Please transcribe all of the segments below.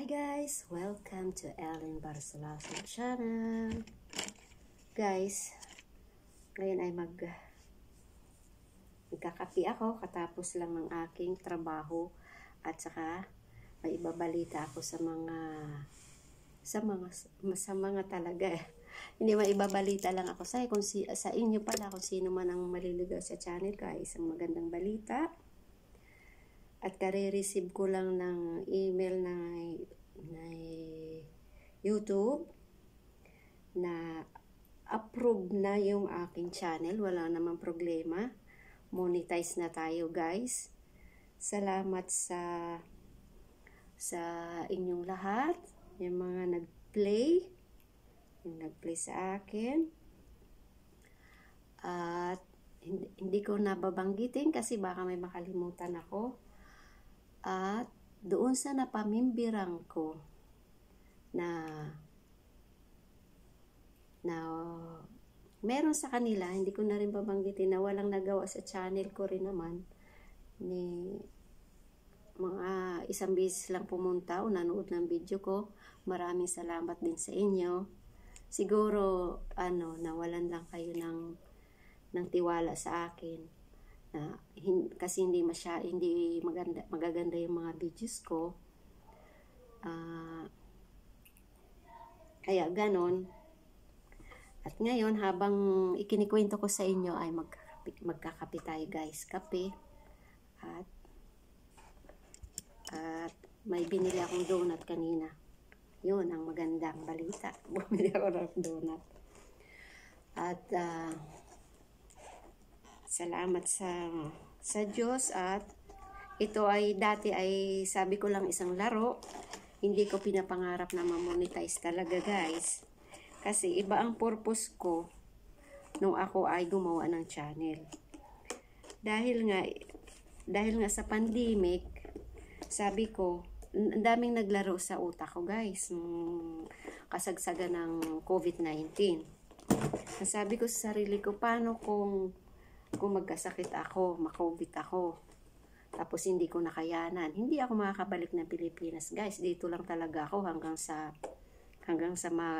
Hi guys! Welcome to Ellen Barcelasa channel! Guys, ngayon ay mag magkakapi ako katapos lang ng aking trabaho at saka may ibabalita ako sa mga sa mga sa mga talaga hindi maibabalita lang ako sa, kung si, sa inyo pala kung sino man ang maliligaw sa channel guys ang magandang balita at kare-receive ko lang ng email na, na YouTube na approve na yung aking channel. Wala namang problema. Monetize na tayo guys. Salamat sa sa inyong lahat. Yung mga nag-play. Yung nag-play sa akin. At hindi ko nababanggitin kasi baka may makalimutan ako. At doon sa napamimbirang ko na na meron sa kanila, hindi ko na rin babanggitin na walang nagawa sa channel ko rin naman ni mga isang beses lang pumunta o nanood ng video ko. Maraming salamat din sa inyo. Siguro ano, nawalan lang kayo ng ng tiwala sa akin uh, hin- kasi hindi masya hindi maganda magaganda yung mga videos ko uh, kaya ganon at ngayon habang ikinikwento ko sa inyo ay mag magkakape tayo guys kape at at may binili akong donut kanina yun ang magandang balita bumili ako ng donut at uh, Salamat sa sa Diyos at ito ay dati ay sabi ko lang isang laro. Hindi ko pinapangarap na ma-monetize talaga guys. Kasi iba ang purpose ko nung ako ay gumawa ng channel. Dahil nga dahil nga sa pandemic, sabi ko, ang daming naglaro sa utak ko guys ng kasagsagan ng COVID-19 sabi ko sa sarili ko paano kung kung magkasakit ako, makobit ako, tapos hindi ko nakayanan. Hindi ako makakabalik ng Pilipinas, guys. Dito lang talaga ako hanggang sa hanggang sa ma,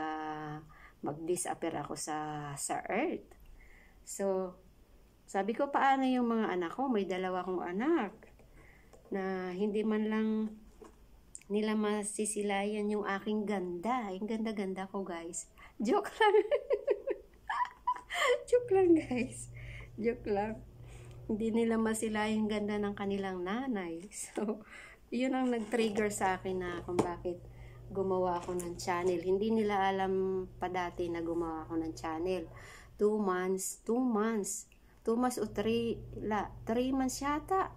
mag-disappear ako sa sa earth. So, sabi ko paano yung mga anak ko? May dalawa kong anak na hindi man lang nila masisilayan yung aking ganda. Yung ganda-ganda ko, guys. Joke lang. Joke lang, guys. Joke lang. Hindi nila masila yung ganda ng kanilang nanay. So, yun ang nag-trigger sa akin na kung bakit gumawa ako ng channel. Hindi nila alam pa dati na gumawa ako ng channel. 2 months, 2 months, 2 months o 3, la, 3 months yata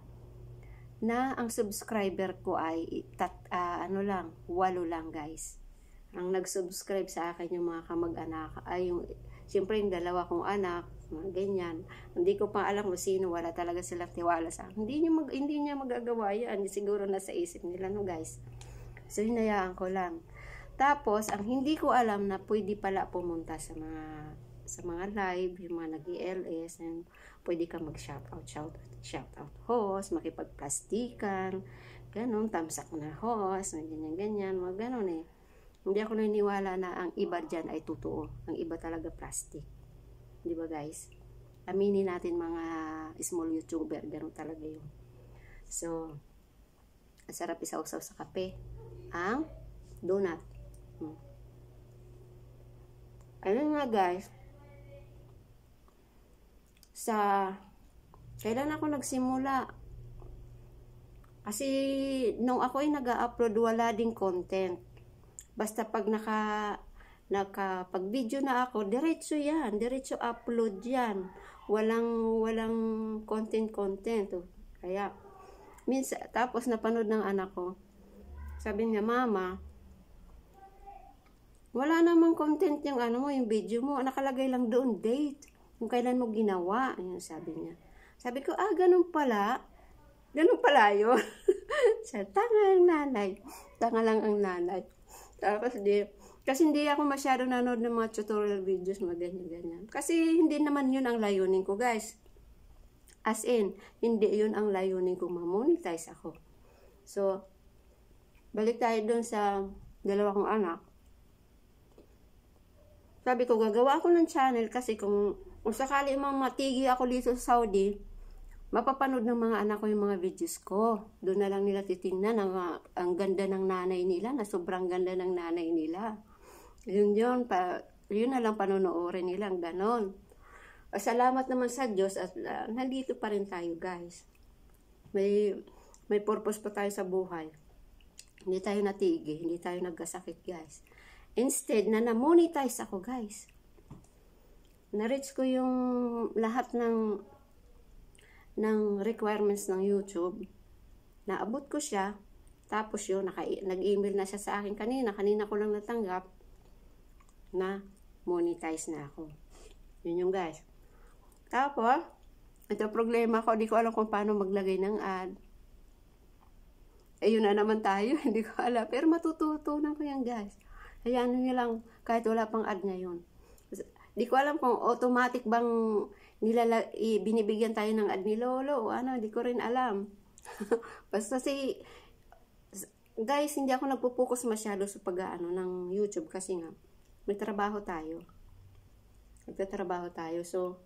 na ang subscriber ko ay tat, uh, ano lang, walo lang guys. Ang nag-subscribe sa akin yung mga kamag-anak ay yung, siyempre yung dalawa kong anak, mga ganyan. Hindi ko pa alam kung sino, wala talaga silang tiwala sa akin. Hindi niya, mag, hindi niya magagawa yan, siguro nasa isip nila, no guys. So, hinayaan ko lang. Tapos, ang hindi ko alam na pwede pala pumunta sa mga sa mga live, yung mga nag ls and pwede ka mag-shoutout, shoutout, shoutout host, makipagplastikan, ganun, tamsak na host, mga ganyan, ganyan, mga ganun eh. Hindi ako naniniwala na ang iba dyan ay totoo. Ang iba talaga plastic. Di ba guys? Aminin natin mga small YouTuber, ganun talaga yun. So, ang sarap isausaw sa kape. Ang donut. Hmm. Ayun nga guys, sa kailan ako nagsimula kasi nung ako ay nag-upload wala ding content basta pag naka nakapag-video na ako, diretso yan, diretso upload yan. Walang, walang content-content. oh. Kaya, minsan, tapos napanood ng anak ko, sabi niya, mama, wala namang content yung ano mo, yung video mo, nakalagay lang doon, date, kung kailan mo ginawa, yun sabi niya. Sabi ko, ah, ganun pala, ganun pala yun. Sa tanga ang nanay, tanga lang ang nanay. Tapos di, kasi hindi ako masyado nanood ng mga tutorial videos, mga ganyan-ganyan. Kasi hindi naman yun ang layunin ko, guys. As in, hindi yun ang layunin ko, ma-monetize ako. So, balik tayo dun sa dalawa kong anak. Sabi ko, gagawa ako ng channel kasi kung, kung sakali mang matigi ako dito sa Saudi, mapapanood ng mga anak ko yung mga videos ko. Doon na lang nila titingnan ang, ang ganda ng nanay nila, na sobrang ganda ng nanay nila. Yun yun, pa, yun na lang panonoodin nilang ganon. Ah, salamat naman sa Diyos at uh, nandito pa rin tayo guys. May, may purpose pa tayo sa buhay. Hindi tayo natigil, hindi tayo nagkasakit guys. Instead, na na-monetize ako guys. Na-reach ko yung lahat ng ng requirements ng YouTube. Naabot ko siya. Tapos yun, nag-email na siya sa akin kanina. Kanina ko lang natanggap na monetize na ako. Yun yung guys. Tapos, ito problema ko, di ko alam kung paano maglagay ng ad. Ayun eh, na naman tayo, hindi ko alam. Pero matututunan ko yan guys. Ayan nyo lang, kahit wala pang ad ngayon. Di ko alam kung automatic bang nilala, binibigyan tayo ng ad ni Lolo o ano, di ko rin alam. Basta si guys, hindi ako nagpo-focus masyado sa pag-ano ng YouTube kasi nga may trabaho tayo. Magtatrabaho tayo. So,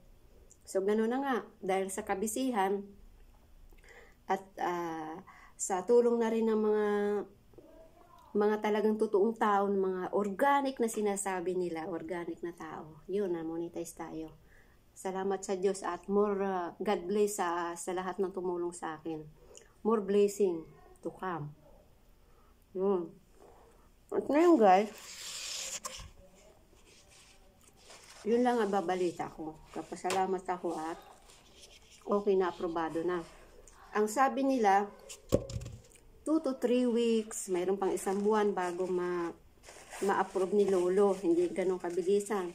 so gano'n na nga. Dahil sa kabisihan at uh, sa tulong na rin ng mga mga talagang totoong tao, ng mga organic na sinasabi nila, organic na tao. Yun, na monetize tayo. Salamat sa Diyos at more uh, God bless sa, sa lahat ng tumulong sa akin. More blessing to come. Yun. At ngayon guys, yun lang ang babalita ko. Kapasalamat ako at okay na aprobado na. Ang sabi nila, 2 to 3 weeks, mayroon pang isang buwan bago ma ma ni Lolo. Hindi ganun kabilisan.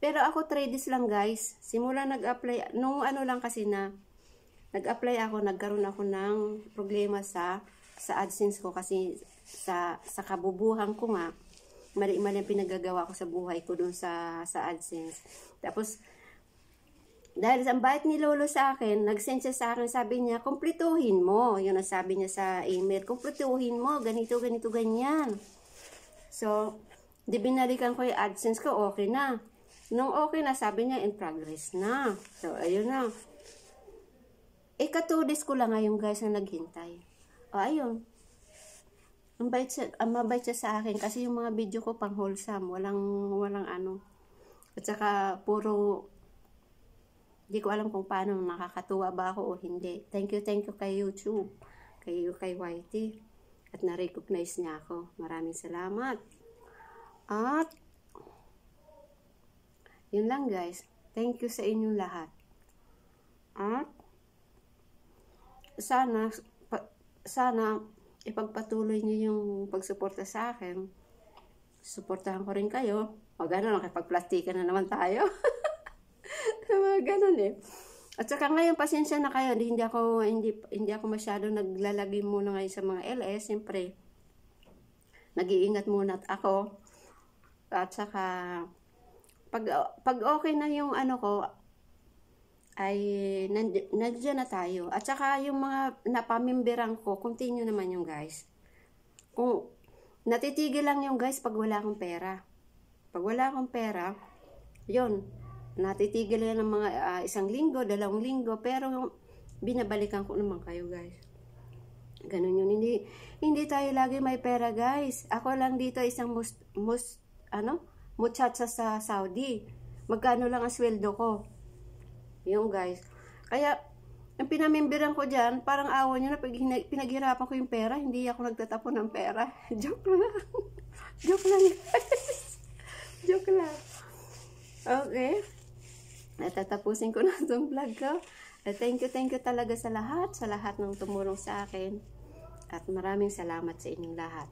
Pero ako 3 lang guys. Simula nag-apply, nung ano lang kasi na nag-apply ako, nagkaroon ako ng problema sa sa AdSense ko kasi sa sa kabubuhan ko nga mali-mali ang pinagagawa ko sa buhay ko doon sa, sa AdSense. Tapos, dahil sa bait ni Lolo sa akin, nag-send siya sa akin, sabi niya, kumpletuhin mo. Yun ang sabi niya sa email, kumpletuhin mo, ganito, ganito, ganyan. So, di binalikan ko yung AdSense ko, okay na. Nung okay na, sabi niya, in progress na. So, ayun na. Ikatulis eh, ko lang ngayon guys na naghintay. O, ayun. Ang bait siya, mabait siya sa akin kasi yung mga video ko pang wholesome, walang walang ano. At saka puro hindi ko alam kung paano nakakatuwa ba ako o hindi. Thank you, thank you kay YouTube, kay kay YT at na-recognize niya ako. Maraming salamat. At yun lang guys. Thank you sa inyong lahat. At sana pa, sana ipagpatuloy niyo yung pagsuporta sa akin. Suportahan ko rin kayo. O gano'n, nakipagplastikan na naman tayo. mga gano'n eh. At saka ngayon, pasensya na kayo. Hindi, hindi ako, hindi, hindi ako masyado naglalagay muna ngayon sa mga LS. Siyempre, nag-iingat muna at ako. At saka, pag, pag okay na yung ano ko, ay nandiyan na tayo. At saka yung mga napamimberang ko, continue naman yung guys. Kung natitigil lang yung guys pag wala akong pera. Pag wala akong pera, yon natitigil yan ng mga uh, isang linggo, dalawang linggo, pero binabalikan ko naman kayo guys. Ganun yun. Hindi, hindi tayo lagi may pera guys. Ako lang dito isang mus, mus, ano, muchacha sa Saudi. Magkano lang ang sweldo ko? Yung guys. Kaya, ang pinamimbiran ko dyan, parang awa nyo na pag pinaghirapan ko yung pera, hindi ako nagtatapon ng pera. Joke lang. Joke lang guys. Joke lang. Okay. Natatapusin ko na itong vlog ko. At thank you, thank you talaga sa lahat, sa lahat ng tumulong sa akin. At maraming salamat sa inyong lahat.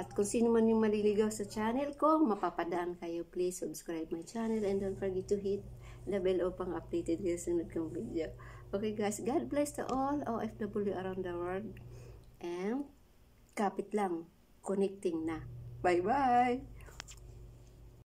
At kung sino man yung maliligaw sa channel ko, mapapadaan kayo. Please subscribe my channel and don't forget to hit the bell upang updated kayo sunod kong video. Okay guys, God bless to all OFW around the world. And kapit lang, connecting na. Bye-bye!